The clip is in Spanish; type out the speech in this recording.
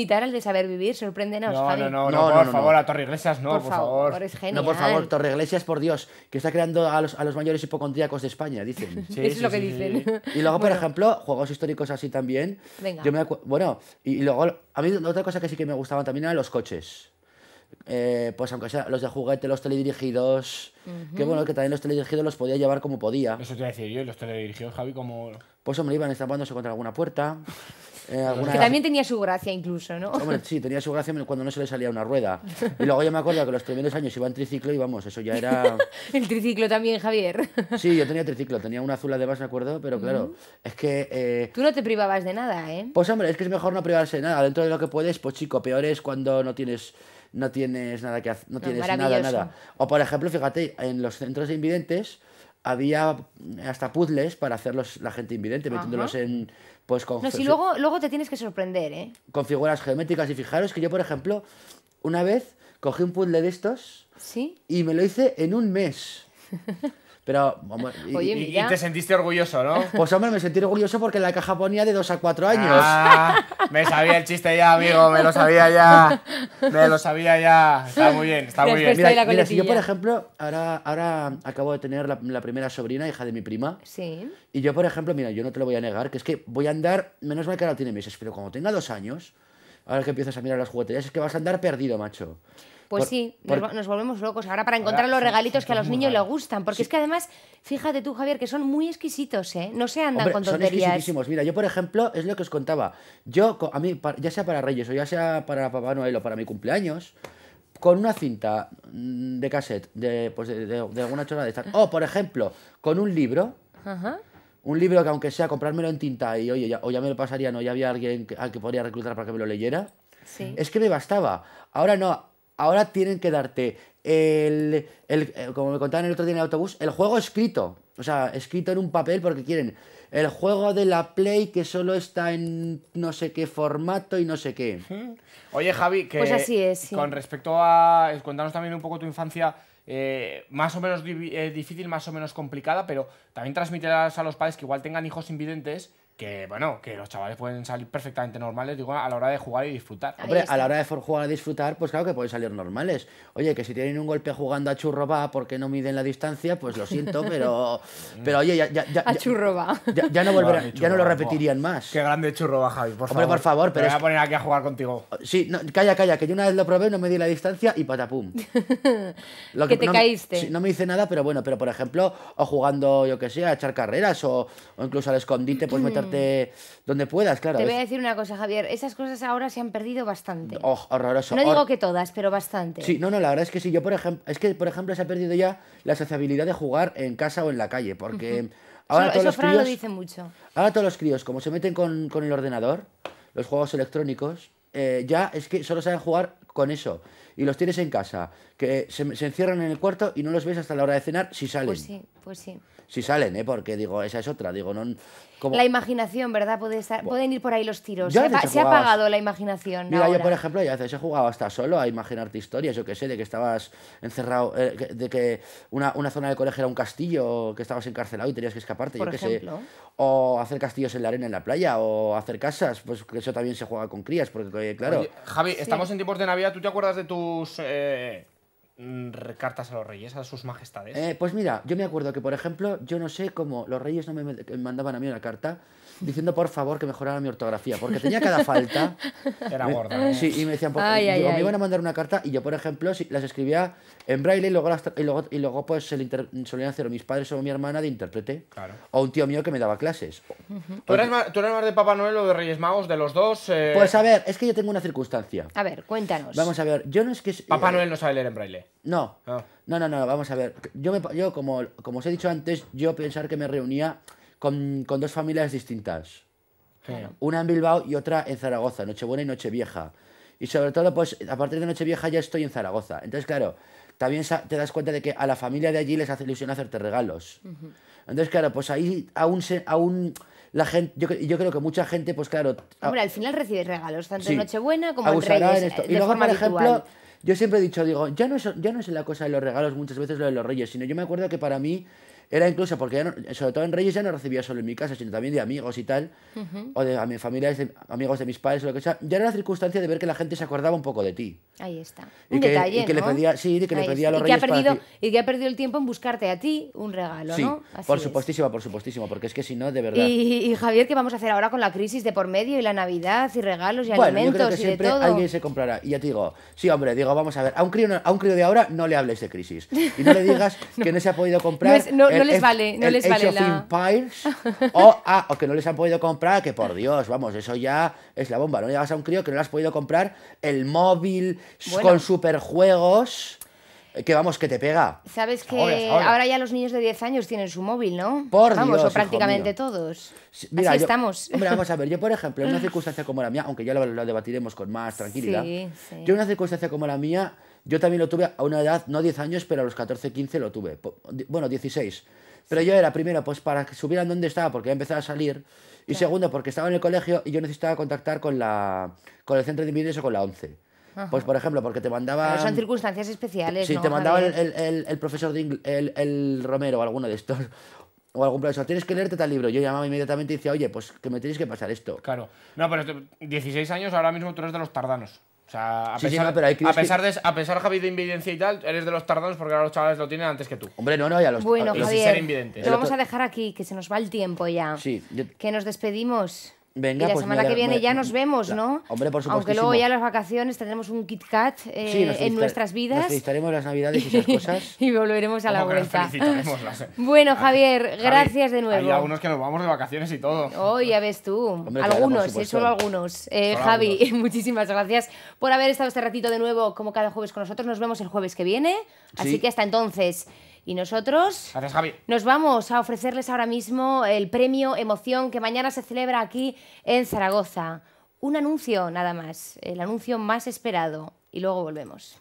Invitar al de saber vivir, sorpréndenos, no, Javi. No, no, no, por favor, a Torre Iglesias, no, por, favor. No, por favor, Torre Iglesias, por Dios, que está creando a los, mayores hipocondríacos de España, dicen. Sí, Eso es lo que dicen. Y luego, por ejemplo, juegos históricos así también. Venga. bueno, y, luego, a mí otra cosa que sí que me gustaban también eran los coches. Eh, pues aunque sea los de juguete, los teledirigidos, Qué que bueno, que también los teledirigidos los podía llevar como podía. Eso te iba a decir yo, los teledirigidos, Javi, como... Pues hombre, iban estampándose contra alguna puerta. Eh, que también tenía su gracia incluso, ¿no? sí, tenía su gracia cuando no se le salía una rueda. Y luego yo me acuerdo que los primeros años iba en triciclo y vamos, eso ya era... el triciclo también, Javier. Sí, yo tenía triciclo, tenía una azul además, me acuerdo, pero claro, es que... Eh, Tú no te privabas de nada, ¿eh? Pues hombre, es que es mejor no privarse de nada. Dentro de lo que puedes, pues chico, peor es cuando no tienes no tienes nada que hacer, no tienes nada, nada. O por ejemplo, fíjate, en los centros de invidentes había hasta puzzles para hacerlos la gente invidente, metiéndolos en. Pues con. No, si luego, te tienes que sorprender, ¿eh? Con figuras geométricas. Y fijaros que yo, por ejemplo, una vez cogí un puzzle de estos. Sí. Y me lo hice en un mes. Pero, vamos, y, te sentiste orgulloso, ¿no? Pues hombre, me sentí orgulloso porque en la caja ponía de 2 a 4 ah, años. me sabía el chiste ya, amigo, me lo sabía ya. Me lo sabía ya. Está muy bien, está muy bien. Mira, yo, por ejemplo, ahora, ahora acabo de tener la, primera sobrina, hija de mi prima. Sí. Y yo, por ejemplo, mira, yo no te lo voy a negar, que es que voy a andar, menos mal que ahora tiene meses, pero cuando tenga dos años, ahora que empiezas a mirar las jugueterías, es que vas a andar perdido, macho. Pues sí, Nos, volvemos locos ahora para encontrar ah, los regalitos que a los niños les gustan, porque es que además, fíjate tú, Javier, que son muy exquisitos, ¿eh? No se andan con tonterías. Son exquisitísimos. Mira, yo por ejemplo, es lo que os contaba. Yo, a mí, ya sea para Reyes o ya sea para Papá Noel o para mi cumpleaños, con una cinta mm, de cassette, de, pues, alguna chorra de estas, o por ejemplo, con un libro. Ajá un libro que aunque sea comprármelo en tinta y oye, o ya me lo pasarían o ya había alguien al que podría reclutar para que me lo leyera, sí. es que me bastaba. Ahora no, ahora tienen que darte el, eh, como me contaban el otro día en el autobús, el juego escrito. O sea, escrito en un papel porque quieren el juego de la Play que solo está en no sé qué formato y no sé qué. Oye, Javi, que pues con respecto a. Eh, contarnos también un poco tu infancia. Eh, más o menos difícil, más o menos complicada, pero también transmitirás a los padres que igual tengan hijos invidentes que bueno, que los chavales pueden salir perfectamente normales, digo, a la hora de jugar y disfrutar. Hombre, a la hora de jugar y disfrutar, pues claro que pueden salir normales. Oye, que si tienen un golpe jugando a churroba porque no miden la distancia, pues lo siento, pero pero oye, ya, ya, a Ya, no ya no lo repetirían más. Qué grande churroba, Javi, por Hombre, por favor, pero voy a poner aquí a jugar contigo. Oh, sí, no, calla, calla, que yo una vez lo probé, no medí la distancia y patapum. lo que, te caíste. no me hice nada, pero bueno, pero por ejemplo, o jugando, yo qué sé, a echar carreras o, incluso al escondite, pues meter donde puedas, claro. Te voy a decir una cosa, Javier. Esas cosas ahora se han perdido bastante. Oh, horroroso. No digo que todas, pero bastante. Sí, no, no, la verdad es que sí. Yo, por ejemplo, es que, por ejemplo, se ha perdido ya la sociabilidad de jugar en casa o en la calle, porque... Ahora eso, todos eso lo dice mucho. Ahora todos los críos, como se meten con, el ordenador, los juegos electrónicos, eh, ya es que solo saben jugar con eso y los tienes en casa, que se, encierran en el cuarto y no los ves hasta la hora de cenar si pues salen. Pues sí, pues sí. Si salen, ¿eh? Porque digo, esa es otra, digo, no... La imaginación, ¿verdad? Puede pueden ir por ahí los tiros. Se, ha, apagado la imaginación. Mira, yo por ejemplo, ya veces he jugado hasta solo a imaginarte historias, yo qué sé, de que estabas encerrado, eh, de que una, zona de colegio era un castillo, que estabas encarcelado y tenías que escaparte, yo qué sé. O hacer castillos en la arena en la playa, o hacer casas, pues que eso también se juega con crías, porque claro. Javi, estamos en tiempos de Navidad, ¿tú te acuerdas de tu eh, mm, cartas a los reyes, a sus majestades? Eh, pues mira, yo me acuerdo que, por ejemplo, yo no sé cómo los reyes no me mandaban a mí una carta, diciendo por favor que mejorara mi ortografía, porque tenía cada falta. Era gorda. ¿no? Sí, y me decían, por, me iban a mandar una carta y yo, por ejemplo, las escribía en braille y luego, y luego, pues se solían hacer mis padres o mi hermana de intérprete. Claro. O un tío mío que me daba clases. ¿Tú, eres más, de Papá Noel o de Reyes Magos, de los dos? Eh, pues a ver, es que yo tengo una circunstancia. A ver, cuéntanos. Vamos a ver, yo no es que... Papá eh, Noel no sabe leer en braille. No. Ah. No, no, no, vamos a ver. Yo, me, yo como, como os he dicho antes, yo pensar que me reunía con, con dos familias distintas. Una en Bilbao y otra en Zaragoza, Nochebuena y Nochevieja. Y sobre todo, pues a partir de Nochevieja ya estoy en Zaragoza. Entonces, claro, también te das cuenta de que a la familia de allí les hace ilusión hacerte regalos. Entonces, claro, pues ahí aún, aún la gente, yo, yo, creo que mucha gente, pues claro... Hombre, al final recibes regalos, tanto en Nochebuena como en Reyes, eh, Y luego, por ejemplo, yo siempre he dicho, digo, ya no, es, ya no es la cosa de los regalos muchas veces lo de los Reyes, sino yo me acuerdo que para mí era incluso porque, sobre todo en Reyes, ya no recibía solo en mi casa, sino también de amigos y tal, o de a familiares, de, amigos de mis padres o lo que sea. Ya era la circunstancia de ver que la gente se acordaba un poco de ti. Ahí está. un detalle, que le pedía, sí, que le pedía los y que ha perdido, Y que ha perdido el tiempo en buscarte a ti un regalo, ¿no? por supuestísimo, por supuestísimo, porque es que si no, de verdad. Y, Javier, ¿qué vamos a hacer ahora con la crisis de por medio y la Navidad y regalos y alimentos yo creo que siempre alguien se comprará. Y ya te digo, sí, hombre, digo, vamos a ver, a un crío, a un crío de ahora no le hables de crisis. Y no le digas que no se ha podido comprar. No, les vale, no les o, ah, o que no les han podido comprar, que por Dios, vamos, eso ya es la bomba. No le digas a un crío que no le has podido comprar el móvil con superjuegos eh, que vamos, que te pega. Sabes que ahora, ya los niños de 10 años tienen su móvil, ¿no? Por vamos, o prácticamente todos. estamos. Hombre, vamos a ver, yo por ejemplo, en una circunstancia como la mía, aunque ya lo, debatiremos con más tranquilidad, yo en una circunstancia como la mía, yo también lo tuve a una edad, no 10 años, pero a los 14, 15 lo tuve. Bueno, 16. Pero yo era, primero, pues para que supieran dónde estaba, porque ya empezaba a salir. Y segundo, porque estaba en el colegio y yo necesitaba contactar con, la, con el centro de inmigrantes o con la 11. Pues, por ejemplo, porque te mandaba... Pero son circunstancias especiales, Sí, te mandaba el, el, profesor de el, el Romero o alguno de estos, o algún profesor, tienes que leerte tal libro. Yo llamaba inmediatamente y decía, oye, pues que me tienes que pasar esto. Claro. No, pero 16 este, años ahora mismo tú eres de los tardanos. O sea, a pesar, sí, pero hay a pesar, de, a pesar, de invidencia y tal, eres de los tardanos porque ahora los chavales lo tienen antes que tú. Hombre, no, no, ya los Bueno, Javier, ser te vamos a dejar aquí, que se nos va el tiempo ya. Sí. Que nos despedimos y la pues semana que viene ya nos vemos, ¿no? Hombre, por supuesto. Aunque luego ya las vacaciones tendremos un Kit Kat eh, en nuestras vidas. Nos las navidades y esas cosas. y volveremos a la vuelta. Bueno, Javier, gracias de nuevo. Hay algunos que nos vamos de vacaciones y todo. Oh, ya ves tú. algunos, eh, eh, solo algunos. Javi, muchísimas gracias por haber estado este ratito de nuevo, como cada jueves con nosotros. Nos vemos el jueves que viene. Así que hasta entonces. Y nosotros nos vamos a ofrecerles ahora mismo el premio Emoción que mañana se celebra aquí en Zaragoza. Un anuncio nada más, el anuncio más esperado. Y luego volvemos.